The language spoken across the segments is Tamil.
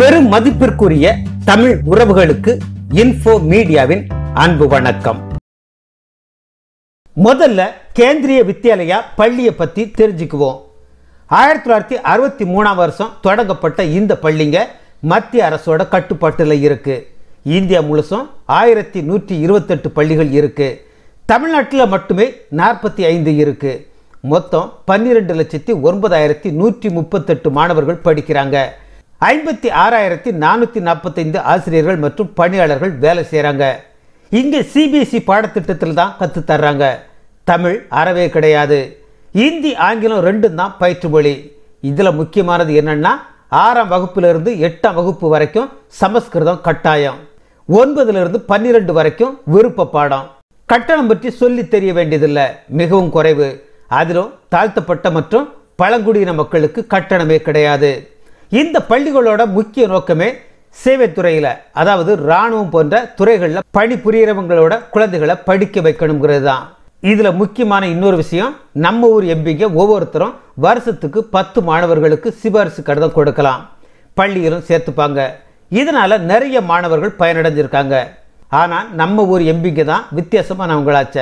பெரும் மதிப்பிற்குரிய தமிழ் உறவுகளுக்கு இன்ஃபோ மீடியாவின் அன்பு வணக்கம் முதல்ல கேந்திரிய வித்யாலயா பள்ளியை பற்றி தெரிஞ்சுக்குவோம் ஆயிரத்தி தொள்ளாயிரத்தி அறுபத்தி மூணாம் வருஷம் தொடங்கப்பட்ட இந்த பள்ளிங்க மத்திய அரசோட கட்டுப்பாட்டில் இருக்கு இந்தியா முழுசும் ஆயிரத்தி நூற்றி இருபத்தெட்டு பள்ளிகள் இருக்குது தமிழ்நாட்டில் மட்டுமே நாற்பத்தி ஐந்து இருக்குது மொத்தம் பன்னிரெண்டு லட்சத்தி ஒன்பதாயிரத்தி நூற்றி முப்பத்தெட்டு மாணவர்கள் படிக்கிறாங்க ஐம்பத்தி ஆறாயிரத்தி நானூற்றி நாற்பத்தைந்து ஆசிரியர்கள் மற்றும் பணியாளர்கள் வேலை செய்கிறாங்க இங்கே சிபிஎஸ்சி e பாடத்திட்டத்தில் தான் கற்றுத்தர்றாங்க தமிழ் அறவே கிடையாது இந்தி ஆங்கிலம் ரெண்டும் தான் பயிற்று மொழி இதில் முக்கியமானது என்னென்னா ஆறாம் வகுப்பிலிருந்து எட்டாம் வகுப்பு வரைக்கும் சமஸ்கிருதம் கட்டாயம் ஒன்பதுலேருந்து பன்னிரெண்டு வரைக்கும் விருப்ப பாடம் கட்டணம் பற்றி சொல்லி தெரிய வேண்டியதில்லை மிகவும் குறைவு அதிலும் தாழ்த்தப்பட்ட மற்றும் பழங்குடியின மக்களுக்கு கட்டணமே கிடையாது இந்த பள்ளிகளோட முக்கிய நோக்கமே சேவைத்துறையில் அதாவது இராணுவம் போன்ற துறைகளில் பணிபுரியறவங்களோட குழந்தைகளை படிக்க வைக்கணுங்கிறது தான் இதில் முக்கியமான இன்னொரு விஷயம் நம்ம ஊர் எம்பிங்க ஒவ்வொருத்தரும் வருஷத்துக்கு பத்து மாணவர்களுக்கு சிபாரிசு கடிதம் கொடுக்கலாம் பள்ளியிலும் சேர்த்துப்பாங்க இதனால் நிறைய மாணவர்கள் பயனடைஞ்சிருக்காங்க ஆனால் நம்ம ஊர் எம்பிங்க தான் வித்தியாசமாக நான் உங்களாச்ச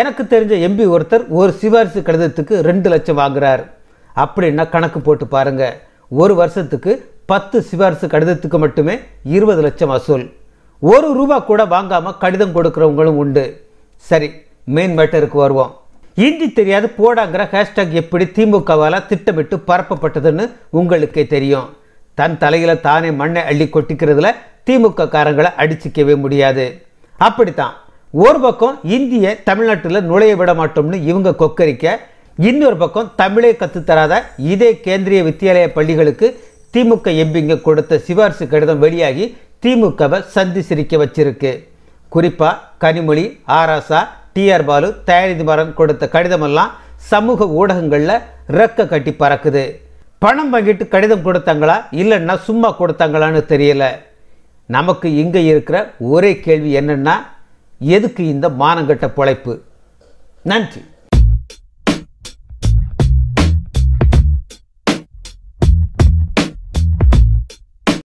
எனக்கு தெரிஞ்ச எம்பி ஒருத்தர் ஒரு சிபாரிசு கடிதத்துக்கு ரெண்டு லட்சம் வாங்குறார் அப்படின்னா கணக்கு போட்டு பாருங்கள் ஒரு வருஷத்துக்கு பத்து சிபாரிசு கடிதத்துக்கு மட்டுமே இருபது லட்சம் வசூல் ஒரு ரூபா கூட வாங்காமல் கடிதம் கொடுக்குறவங்களும் உண்டு சரி மெயின் மேட்டருக்கு வருவோம் இந்தி தெரியாது போடாங்கிற ஹேஷ்டாக் எப்படி திமுகவால் திட்டமிட்டு பரப்பப்பட்டதுன்னு உங்களுக்கே தெரியும் தன் தலையில் தானே மண்ணை அள்ளி கொட்டிக்கிறதுல திமுக காரங்களை அடிச்சிக்கவே முடியாது அப்படித்தான் ஒரு பக்கம் இந்தியை தமிழ்நாட்டில் நுழைய விட மாட்டோம்னு இவங்க கொக்கரிக்க இன்னொரு பக்கம் தமிழை கற்றுத்தராத இதே கேந்திரிய வித்தியாலய பள்ளிகளுக்கு திமுக எம்பிங்க கொடுத்த சிபாரிசு கடிதம் வெளியாகி திமுகவை சந்தி சிரிக்க வச்சிருக்கு குறிப்பாக கனிமொழி ஆராசா டிஆர் பாலு தயாரிதி மரன் கொடுத்த கடிதமெல்லாம் சமூக ஊடகங்களில் ரெக்க கட்டி பறக்குது பணம் வாங்கிட்டு கடிதம் கொடுத்தாங்களா இல்லைன்னா சும்மா கொடுத்தாங்களான்னு தெரியல நமக்கு இங்கே இருக்கிற ஒரே கேள்வி என்னென்னா எதுக்கு இந்த மானங்கட்ட பொழைப்பு நன்றி